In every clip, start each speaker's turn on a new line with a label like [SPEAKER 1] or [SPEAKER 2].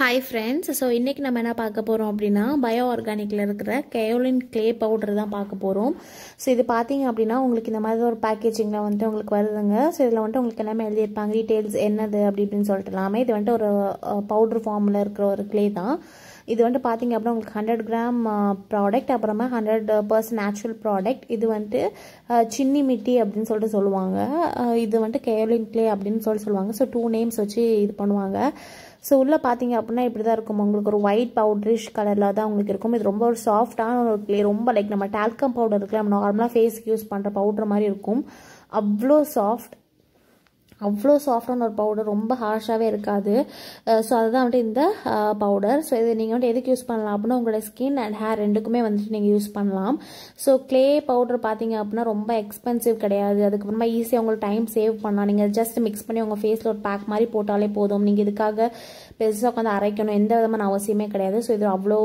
[SPEAKER 1] hi friends so இன்றைக்கி நம்ம என்ன பார்க்க போகிறோம் அப்படின்னா பயோ ஆர்கானிக்கில் இருக்கிற கேயோலின் கிளே பவுடர் தான் பார்க்க போகிறோம் ஸோ இது பார்த்தீங்க அப்படின்னா உங்களுக்கு இந்த மாதிரி ஒரு பேக்கேஜிங்கில் வந்துட்டு உங்களுக்கு வருதுங்க ஸோ இதில் வந்துட்டு உங்களுக்கு எல்லாமே எழுதியிருப்பாங்க டீட்டெயில்ஸ் என்னது அப்படி இப்படின்னு இல்லாமல் இது வந்துட்டு ஒரு பவுடர் ஃபார்மில் இருக்கிற ஒரு கிளே தான் இது வந்துட்டு பார்த்தீங்க அப்படின்னா உங்களுக்கு ஹண்ட்ரட் கிராம் ப்ராடக்ட் அப்புறமா ஹண்ட்ரட் பர்சன்ட் நேச்சுரல் ப்ராடக்ட் இது வந்துட்டு சின்னி மிட்டி அப்படின்னு சொல்லிட்டு சொல்லுவாங்க இது வந்துட்டு கேவலின் கிளே அப்படின்னு சொல்லி சொல்லுவாங்க ஸோ டூ நேம்ஸ் வச்சு இது பண்ணுவாங்க ஸோ உள்ளே பார்த்தீங்க அப்படின்னா இப்படி தான் இருக்கும் உங்களுக்கு ஒரு ஒயிட் பவுட்ரிஷ் கலரில் தான் உங்களுக்கு இருக்கும் இது ரொம்ப ஒரு சாஃப்டான ஒரு கிளே ரொம்ப லைக் நம்ம டால்கம் பவுடர் இருக்குல்ல நம்ம நார்மலாக ஃபேஸ்க்கு யூஸ் பண்ணுற பவுடர் மாதிரி இருக்கும் அவ்வளோ சாஃப்ட் அவ்வளோ சாஃப்டான ஒரு பவுடர் ரொம்ப ஹார்ஷாகவே இருக்காது ஸோ அதுதான் வந்துட்டு இந்த பவுடர் ஸோ இது நீங்கள் வந்துட்டு எதுக்கு யூஸ் பண்ணலாம் அப்படின்னா உங்களோட ஸ்கின் அண்ட் ஹேர் ரெண்டுக்குமே வந்துட்டு நீங்கள் யூஸ் பண்ணலாம் ஸோ க்ளே பவுடர் பார்த்தீங்க அப்படின்னா ரொம்ப எக்ஸ்பென்சிவ் கிடையாது அதுக்கப்புறமா ஈஸியாக உங்களுக்கு டைம் சேவ் பண்ணலாம் நீங்கள் ஜஸ்ட் மிக்ஸ் பண்ணி உங்கள் ஃபேஸில் ஒரு பேக் மாதிரி போட்டாலே போதும் நீங்கள் இதுக்காக பெருசாக உட்காந்து அரைக்கணும் எந்த விதமான அவசியமே கிடையாது ஸோ இது அவ்வளோ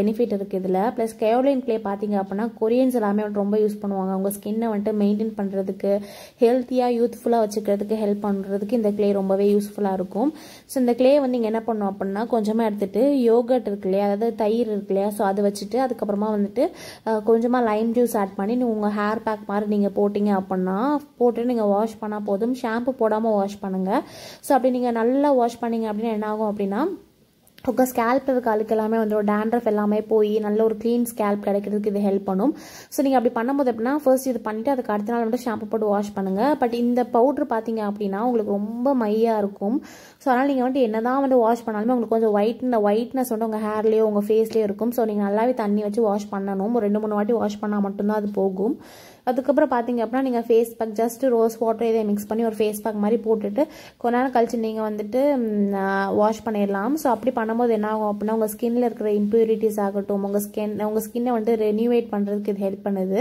[SPEAKER 1] பெனிஃபிட் இருக்குது இதில் ப்ளஸ் கேவலின் க்ளே பார்த்தீங்க அப்படின்னா கொரியன்ஸ் எல்லாமே ரொம்ப யூஸ் பண்ணுவாங்க உங்கள் ஸ்கின்னை வந்துட்டு மெயின்டைன் பண்ணுறதுக்கு ஹெல்த்தியாக யூத்ஃபுல்லாக வச்சுக்கிறதுக்கு ஹெல்ப் பண்ணுறதுக்கு இந்த கிளே ரொம்பவே யூஸ்ஃபுல்லாக இருக்கும் ஸோ இந்த கிளே வந்து நீங்கள் என்ன பண்ணோம் அப்படின்னா கொஞ்சமாக எடுத்துகிட்டு யோகட் இருக்கு இல்லையா அதாவது தயிர் இருக்கு இல்லையா ஸோ அதை வச்சுட்டு அதுக்கப்புறமா வந்துட்டு கொஞ்சமாக லைம் ஜூஸ் ஆட் பண்ணி உங்கள் ஹேர் பேக் மாதிரி நீங்கள் போட்டிங்க அப்படின்னா போட்டு நீங்கள் வாஷ் பண்ணால் போதும் ஷாம்பு போடாமல் வாஷ் பண்ணுங்கள் ஸோ அப்படி நீங்கள் நல்லா வாஷ் பண்ணிங்க அப்படின்னா என்ன ஆகும் அப்படின்னா உங்கள் ஸ்கேல்ப் இருக்க எல்லாமே வந்துடும் டேண்ட்ரஃப் எல்லாமே போய் நல்ல ஒரு க்ளீன் ஸ்கேல்ப் கிடைக்கிறதுக்கு இது ஹெல்ப் பண்ணும் ஸோ நீங்கள் அப்படி பண்ணும்போது அப்படின்னா ஃபர்ஸ்ட் இது பண்ணிவிட்டு அதுக்கு அடுத்த நாள் மட்டும் ஷாம்பு போட்டு வாஷ் பண்ணுங்கள் பட் இந்த பவுட்ரு பார்த்தீங்க அப்படின்னா உங்களுக்கு ரொம்ப மையாக இருக்கும் ஸோ அதனால் நீங்கள் வந்துட்டு என்ன தான் வந்து வாஷ் பண்ணாலுமே உங்களுக்கு கொஞ்சம் ஒயிட்ன ஒயிட்னஸ் வந்து உங்கள் ஹேர்லேயோ உங்கள் ஃபேஸ்லேயோ இருக்கும் ஸோ நீங்கள் நல்லாவே தண்ணி வச்சு வாஷ் பண்ணணும் ஒரு ரெண்டு மூணு வாட்டி வாஷ் பண்ணால் மட்டும்தான் அது போகும் அதுக்கப்புறம் பார்த்தீங்க அப்படின்னா நீங்கள் face pack just rose water இதை மிக்ஸ் பண்ணி ஒரு ஃபேஸ் பேக் மாதிரி போட்டுட்டு கொஞ்ச நேரம் கழிச்சு நீங்கள் வந்துட்டு வாஷ் பண்ணிடலாம் ஸோ அப்படி பண்ணும்போது என்ன ஆகும் அப்படின்னா உங்கள் ஸ்கின்னில் இருக்கிற இம்ப்யூரிட்டிஸ் ஆகட்டும் உங்கள் ஸ்கின் உங்கள் ஸ்கின்னை வந்து ரெனியூவேட் பண்ணுறதுக்கு இது ஹெல்ப் பண்ணுது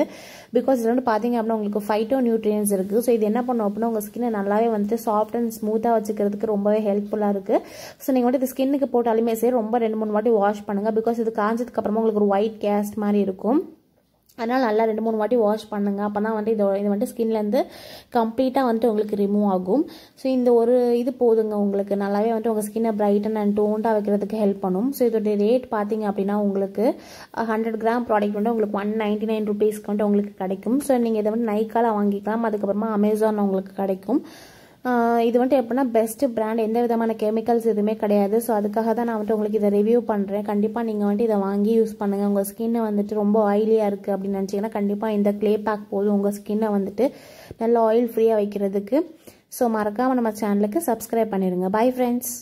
[SPEAKER 1] பிகாஸ் இதில் வந்து பார்த்தீங்க அப்படின்னா உங்களுக்கு ஃபைட்டோ நியூட்ரியன்ஸ் இருக்குது ஸோ இது என்ன பண்ணும் அப்படின்னா உங்கள் ஸ்கின்னை நல்லாவே வந்துட்டு சாஃப்ட் அண்ட் ஸ்மூத்தாக வச்சுக்கிறதுக்கு ரொம்பவே ஹெல்ப்ஃபுல்லாக இருக்குது ஸோ நீங்கள் வந்துட்டு ஸ்கின்னுக்கு போட்டாலுமே சரி ரொம்ப ரெண்டு மூணு வாட்டி வாஷ் பண்ணுங்கள் பிகாஸ் இது காஞ்சதுக்கு அப்புறமா உங்களுக்கு ஒரு ஒயிட் கேஸ்ட் மாதிரி இருக்கும் அதனால் நல்லா ரெண்டு மூணு வாட்டி வாஷ் பண்ணுங்கள் அப்போ தான் வந்துட்டு இதோட இது வந்துட்டு ஸ்கின்லேருந்து கம்ப்ளீட்டாக வந்துட்டு உங்களுக்கு ரிமூவ் ஆகும் ஸோ இந்த ஒரு இது போதுங்க உங்களுக்கு நல்லாவே வந்துட்டு உங்கள் ஸ்கின்னை பிரைட்டன் அண்ட் டோண்டாக வைக்கிறதுக்கு ஹெல்ப் பண்ணும் ஸோ இதோடைய ரேட் பார்த்தீங்க அப்படின்னா உங்களுக்கு ஹண்ட்ரட் கிராம் ப்ராடக்ட் வந்து உங்களுக்கு ஒன் நைன்ட்டி நைன் ருபீஸ்க்கு வந்துட்டு உங்களுக்கு கிடைக்கும் ஸோ நீங்கள் இதை வந்து நைக்கால வாங்கிக்கலாம் அதுக்கப்புறமா அமேசான் உங்களுக்கு கிடைக்கும் இது வந்துட்டு எப்படின்னா பெஸ்ட்டு பிராண்ட் எந்த விதமான கெமிக்கல்ஸ் எதுவுமே கிடையாது ஸோ அதுக்காக தான் நான் வந்துட்டு உங்களுக்கு இதை ரிவ்யூ பண்ணுறேன் கண்டிப்பாக நீங்கள் வந்துட்டு இதை வாங்கி யூஸ் பண்ணுங்கள் உங்கள் ஸ்கின்னை வந்துட்டு ரொம்ப ஆயிலியாக இருக்குது அப்படின்னு நினச்சிங்கன்னா கண்டிப்பாக இந்த க்ளே பேக் போதும் உங்கள் ஸ்கின்னை வந்துட்டு நல்லா ஆயில் ஃப்ரீயாக வைக்கிறதுக்கு ஸோ மறக்காமல் நம்ம சேனலுக்கு சப்ஸ்கிரைப் பண்ணிடுங்க பை ஃப்ரெண்ட்ஸ்